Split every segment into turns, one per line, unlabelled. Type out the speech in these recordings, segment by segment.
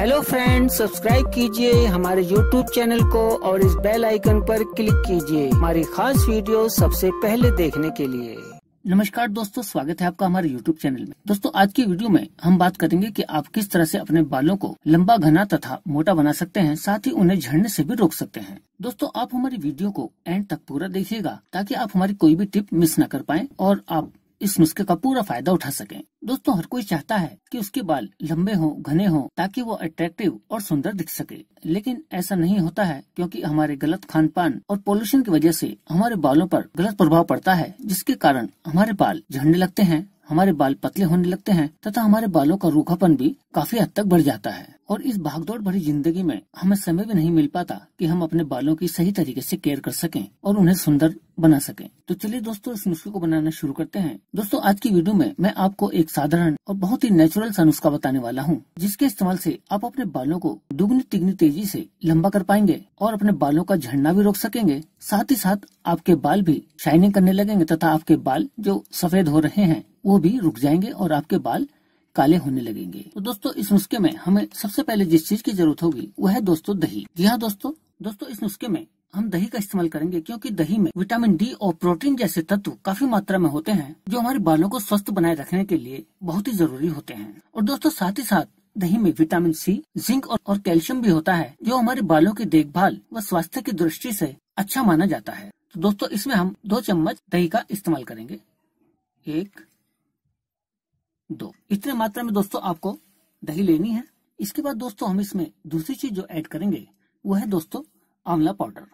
hello friends subscribe कीजिए हमारे YouTube channel को और इस बेल आइकन पर क्लिक कीजिए हमारी खास वीडियो सबसे पहले देखने के लिए नमस्कार दोस्तों स्वागत है आपका हमारे YouTube चैनल में दोस्तों आज की वीडियो में हम बात करेंगे कि आप किस तरह से अपने बालों को लंबा घना तथा मोटा बना सकते हैं साथ ही उन्हें झड़ने से भी रोक सकते हैं दोस्तों आप हमारी वीडियो को एंड तक पूरा देखिएगा ताकि आप हमारी कोई भी टिप मिस न कर पाए और आप इस नुस्खे का पूरा फायदा उठा सकें दोस्तों हर कोई चाहता है कि उसके बाल लंबे हों घने हों ताकि वो अट्रैक्टिव और सुंदर दिख सके लेकिन ऐसा नहीं होता है क्योंकि हमारे गलत खान पान और पोल्यूशन की वजह से हमारे बालों पर गलत प्रभाव पड़ता है जिसके कारण हमारे बाल झड़ने लगते हैं हमारे बाल पतले होने लगते हैं तथा हमारे बालों का रूखापन भी काफी हद तक बढ़ जाता है और इस भागदौड़ भरी जिंदगी में हमें समय भी नहीं मिल पाता कि हम अपने बालों की सही तरीके से केयर कर सकें और उन्हें सुंदर बना सकें तो चलिए दोस्तों इस नुस्खे को बनाना शुरू करते हैं दोस्तों आज की वीडियो में मैं आपको एक साधारण और बहुत ही नेचुरल सा नुस्खा बताने वाला हूँ जिसके इस्तेमाल से आप अपने बालों को दुगनी तिगनी तेजी से लंबा कर पाएंगे और अपने बालों का झड़ना भी रोक सकेंगे साथ ही साथ आपके बाल भी शाइनिंग करने लगेंगे तथा आपके बाल जो सफेद हो रहे हैं वो भी रुक जाएंगे और आपके बाल काले होने लगेंगे तो दोस्तों इस नुस्खे में हमें सबसे पहले जिस चीज की जरूरत होगी वह है दोस्तों दही जी हाँ दोस्तों दोस्तों इस नुस्खे में हम दही का इस्तेमाल करेंगे क्योंकि दही में विटामिन डी और प्रोटीन जैसे तत्व काफी मात्रा में होते हैं जो हमारे बालों को स्वस्थ बनाए रखने के लिए बहुत ही जरूरी होते हैं और दोस्तों साथ ही साथ दही में विटामिन सी जिंक और, और कैल्शियम भी होता है जो हमारे बालों की देखभाल व स्वास्थ्य की दृष्टि से अच्छा माना जाता है तो दोस्तों इसमें हम दो चम्मच दही का इस्तेमाल करेंगे एक दो इतने मात्रा में दोस्तों आपको दही लेनी है इसके बाद दोस्तों हम इसमें दूसरी चीज जो ऐड करेंगे वो है दोस्तों आंवला पाउडर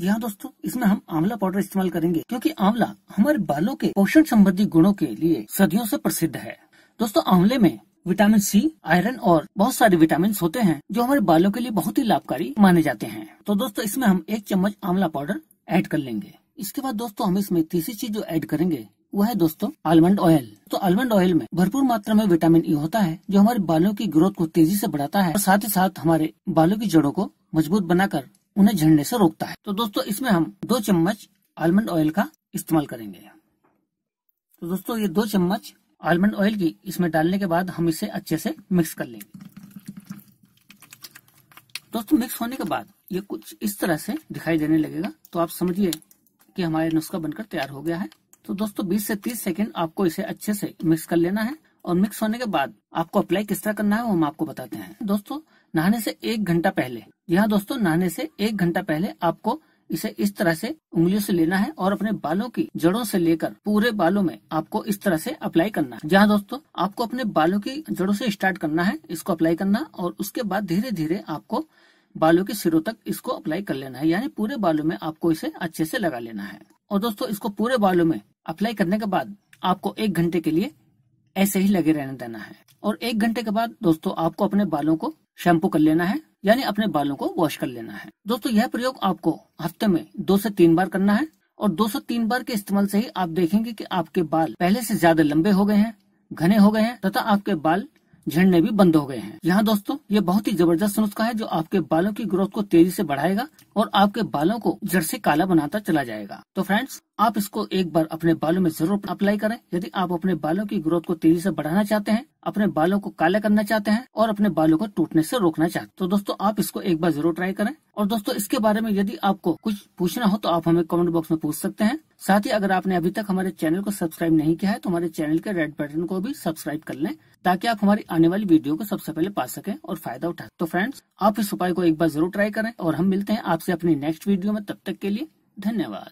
जी हाँ दोस्तों इसमें हम आंवला पाउडर इस्तेमाल करेंगे क्योंकि आंवला हमारे बालों के पोषण संबंधी गुणों के लिए सदियों से प्रसिद्ध है दोस्तों आंवले में विटामिन सी आयरन और बहुत सारे विटामिन होते हैं जो हमारे बालों के लिए बहुत ही लाभकारी माने जाते हैं तो दोस्तों इसमें हम एक चम्मच आंवला पाउडर ऐड कर लेंगे इसके बाद दोस्तों हम इसमें तीसरी चीज जो ऐड करेंगे वह है दोस्तों आलमंड ऑयल तो आलमंड ऑयल में भरपूर मात्रा में विटामिन ई e होता है जो हमारे बालों की ग्रोथ को तेजी से बढ़ाता है और साथ ही साथ हमारे बालों की जड़ों को मजबूत बनाकर उन्हें झड़ने से रोकता है तो दोस्तों इसमें हम दो चम्मच आलमंड ऑयल का इस्तेमाल करेंगे तो दोस्तों ये दो चम्मच आलमंड ऑयल की इसमें डालने के बाद हम इसे अच्छे से मिक्स कर लेंगे दोस्तों मिक्स होने के बाद ये कुछ इस तरह से दिखाई देने लगेगा तो आप समझिए कि हमारे नुस्खा बनकर तैयार हो गया है तो दोस्तों 20 से 30 सेकंड आपको इसे अच्छे से मिक्स कर लेना है और मिक्स होने के बाद आपको अप्लाई किस तरह करना है वो हम आपको बताते हैं दोस्तों नहाने से एक घंटा पहले यहाँ दोस्तों नहाने से एक घंटा पहले आपको इसे इस तरह से उंगलियों से लेना है और अपने बालों की जड़ों से लेकर पूरे बालों में आपको इस तरह से अप्लाई करना है जहाँ दोस्तों आपको अपने बालों की जड़ों से स्टार्ट करना है इसको अप्लाई करना और उसके बाद धीरे धीरे आपको बालों के सिरों तक इसको अप्लाई कर लेना है यानी पूरे बालों में आपको इसे अच्छे से लगा लेना है और दोस्तों इसको पूरे बालों में अप्लाई करने के बाद आपको एक घंटे के लिए ऐसे ही लगे रहने देना है और एक घंटे के बाद दोस्तों आपको अपने बालों को शैम्पू कर लेना है यानी अपने बालों को वॉश कर लेना है दोस्तों यह प्रयोग आपको हफ्ते में दो से तीन बार करना है और दो से तीन बार के इस्तेमाल से ही आप देखेंगे कि आपके बाल पहले से ज्यादा लंबे हो गए हैं घने हो गए हैं तथा आपके बाल झड़ने भी बंद हो गए हैं यहाँ दोस्तों ये बहुत ही जबरदस्त नुस्खा है जो आपके बालों की ग्रोथ को तेजी से बढ़ाएगा और आपके बालों को जड़ से काला बनाता चला जाएगा तो फ्रेंड्स आप इसको एक बार अपने बालों में जरूर अप्लाई करें यदि आप अपने बालों की ग्रोथ को तेजी से बढ़ाना चाहते हैं अपने बालों को काला करना चाहते हैं और अपने बालों को टूटने से रोकना चाहते हैं तो दोस्तों आप इसको एक बार जरूर ट्राई करें और दोस्तों इसके बारे में यदि आपको कुछ पूछना हो तो आप हमें कमेंट बॉक्स में पूछ सकते हैं साथ ही अगर आपने अभी तक हमारे चैनल को सब्सक्राइब नहीं किया है तो हमारे चैनल के रेड बटन को भी सब्सक्राइब कर लें ताकि आप हमारी आने वाली वीडियो को सबसे पहले पा सकें और फायदा उठा तो फ्रेंड्स आप इस उपाय को एक बार जरूर ट्राई करें और हम मिलते हैं आपसे अपनी नेक्स्ट वीडियो में तब तक के लिए धन्यवाद